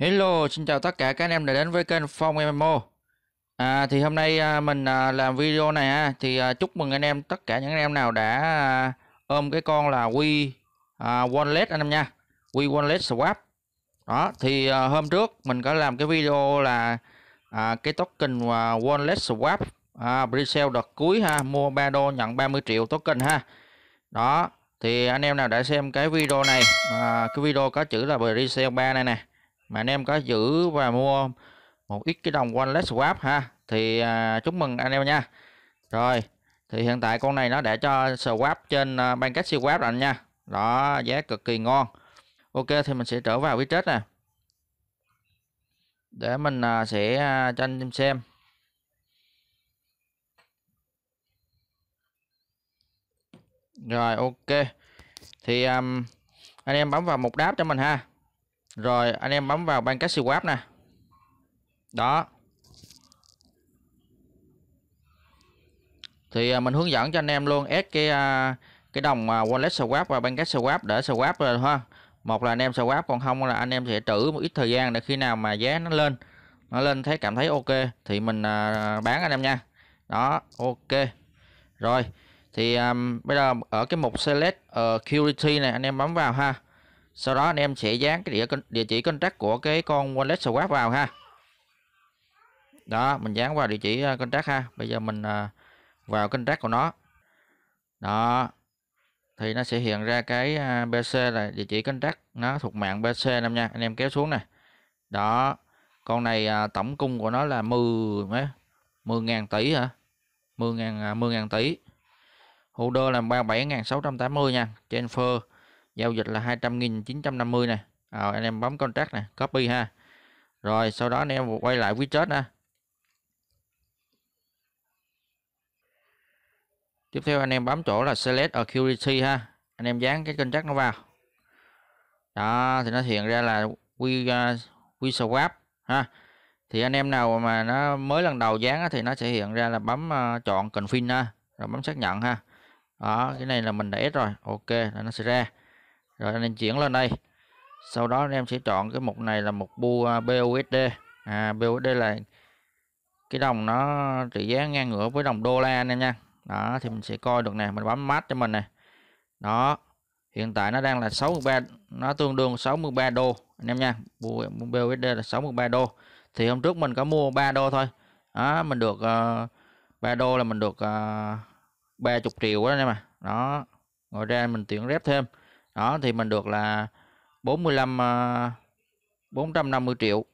Hello, xin chào tất cả các anh em đã đến với kênh Phong MMO à, Thì hôm nay à, mình à, làm video này ha Thì à, chúc mừng anh em, tất cả những anh em nào đã à, ôm cái con là We à, Wallet anh em nha We Wallet Swap Đó, thì à, hôm trước mình có làm cái video là à, Cái token à, Wallet Swap à, Presale đợt cuối ha Mua 3 đô nhận 30 triệu token ha Đó, thì anh em nào đã xem cái video này à, Cái video có chữ là Presale 3 này nè mà anh em có giữ và mua một ít cái đồng wallet swap ha thì à, chúc mừng anh em nha rồi thì hiện tại con này nó để cho swap trên uh, banket swap rồi anh nha đó giá cực kỳ ngon ok thì mình sẽ trở vào vị chết nè để mình uh, sẽ uh, cho anh xem rồi ok thì um, anh em bấm vào một đáp cho mình ha rồi anh em bấm vào ban cách siêu web nè. Đó. Thì à, mình hướng dẫn cho anh em luôn ép cái à, cái đồng à, wallet swap và ban cách swap để swap rồi ha. Một là anh em swap còn không là anh em sẽ trữ một ít thời gian để khi nào mà giá nó lên nó lên thấy cảm thấy ok thì mình bán anh em nha. Đó, ok. Rồi thì um, bây giờ ở cái mục select uh, security này anh em bấm vào ha sau đó anh em sẽ dán cái địa địa chỉ contract của cái con wallet swap vào ha đó mình dán vào địa chỉ ờ, contract ha bây giờ mình ờ, vào contract của nó đó thì nó sẽ hiện ra cái ờ, BC là địa chỉ contract nó thuộc mạng BC năm nha anh em kéo xuống nè đó con này tổng cung của nó là 10 mấy 10.000 tỷ hả 10.000 10.000 tỷ holder là 37.680 nha transfer giao dịch là 200.950 này à, anh em bấm contract này copy ha rồi sau đó anh em quay lại widget ha tiếp theo anh em bấm chỗ là select security ha anh em dán cái contract nó vào đó thì nó hiện ra là we uh, we swap ha thì anh em nào mà nó mới lần đầu dán thì nó sẽ hiện ra là bấm uh, chọn confirm ha rồi bấm xác nhận ha đó cái này là mình đã ép rồi ok là nó sẽ ra rồi anh em chuyển lên đây sau đó anh em sẽ chọn cái mục này là mục bu BUSD à, BUSD à, là cái đồng nó trị giá ngang ngửa với đồng đô la anh em nha đó thì mình sẽ coi được nè mình bấm mát cho mình nè đó hiện tại nó đang là 63 nó tương đương 63 đô anh em nha BUSD là 63 đô thì hôm trước mình có mua 3 đô thôi đó mình được uh, ờ, 3 đô là mình được uh, ờ, 30 triệu đó anh em à đó ngoài ra mình tuyển rep thêm đó thì mình được là 45 450 ờ, triệu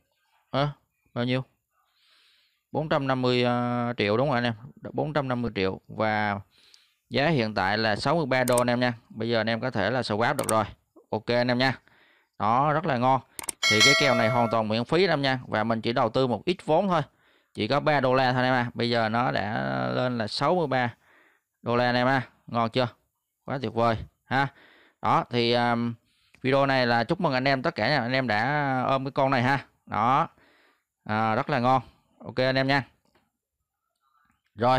à, bao nhiêu 450 uh, ờ, triệu đúng không anh em 450 triệu và giá hiện tại là 63 đô anh em nha bây giờ anh em có thể là swap được rồi ok anh em nha đó rất là ngon thì cái kèo này hoàn toàn miễn phí anh em nha và mình chỉ đầu tư một ít vốn thôi chỉ có 3 đô la thôi anh em à bây giờ nó đã lên là 63 đô la anh em à ngon chưa quá tuyệt vời ha đó thì um, video này là chúc mừng anh em tất cả anh em đã ôm cái con này ha đó à, rất là ngon ok anh em nha rồi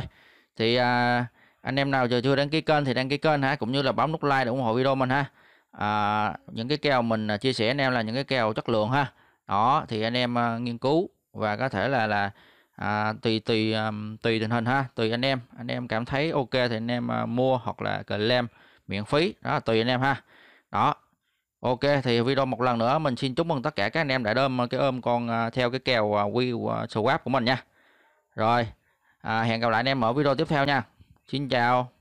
thì à, anh em nào giờ chưa đăng ký kênh thì đăng ký kênh ha cũng như là bấm nút like để ủng hộ video mình ha à, những cái kèo mình à, chia sẻ anh em là những cái kèo chất lượng ha đó thì anh em à, nghiên cứu và có thể là là à, tùy tùy um, tùy tình hình ha tùy anh em anh em cảm thấy ok thì anh em à, mua hoặc là claim miễn phí đó tùy anh em ha đó ok thì video một lần nữa mình xin chúc mừng tất cả các anh em đã đơm cái ôm con à, theo cái kèo à, wheel à, swap của mình nha rồi à, hẹn gặp lại anh em ở video tiếp theo nha xin chào